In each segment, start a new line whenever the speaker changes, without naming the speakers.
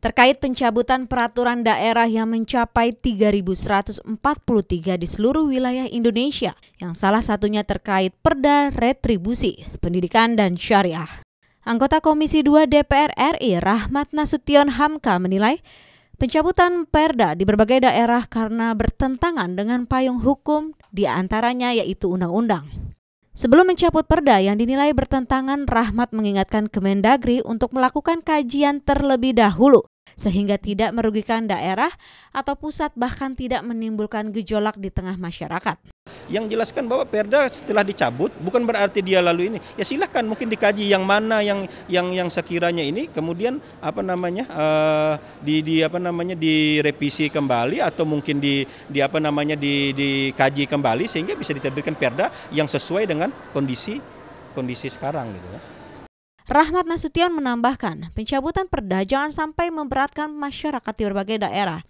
terkait pencabutan peraturan daerah yang mencapai 3.143 di seluruh wilayah Indonesia, yang salah satunya terkait perda retribusi, pendidikan, dan syariah. Anggota Komisi 2 DPR RI Rahmat Nasution Hamka menilai pencabutan perda di berbagai daerah karena bertentangan dengan payung hukum diantaranya yaitu undang-undang. Sebelum mencabut perda yang dinilai bertentangan, Rahmat mengingatkan Kemendagri untuk melakukan kajian terlebih dahulu sehingga tidak merugikan daerah atau pusat bahkan tidak menimbulkan gejolak di tengah masyarakat
yang jelaskan bahwa Perda setelah dicabut bukan berarti dia lalu ini. Ya silahkan mungkin dikaji yang mana yang yang yang sekiranya ini kemudian apa namanya uh, di di apa namanya direvisi kembali atau mungkin di di apa namanya di dikaji kembali sehingga bisa diterbitkan Perda yang sesuai dengan kondisi kondisi sekarang gitu kan.
Rahmat Nasution menambahkan, pencabutan perda jangan sampai memberatkan masyarakat di berbagai daerah.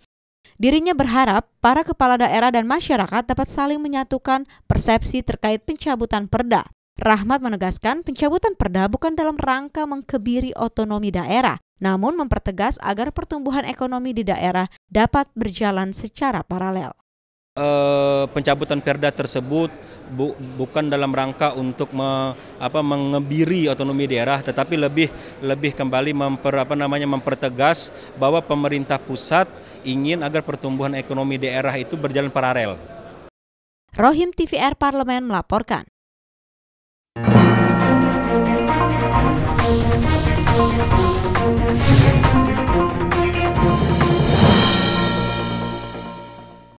Dirinya berharap para kepala daerah dan masyarakat dapat saling menyatukan persepsi terkait pencabutan perda. Rahmat menegaskan pencabutan perda bukan dalam rangka mengkebiri otonomi daerah, namun mempertegas agar pertumbuhan ekonomi di daerah dapat berjalan secara paralel.
E, pencabutan perda tersebut bu, bukan dalam rangka untuk me, apa, mengebiri otonomi daerah, tetapi lebih lebih kembali memper, apa namanya, mempertegas bahwa pemerintah pusat ingin agar pertumbuhan ekonomi daerah itu berjalan paralel.
Rohim TVR Parlemen melaporkan.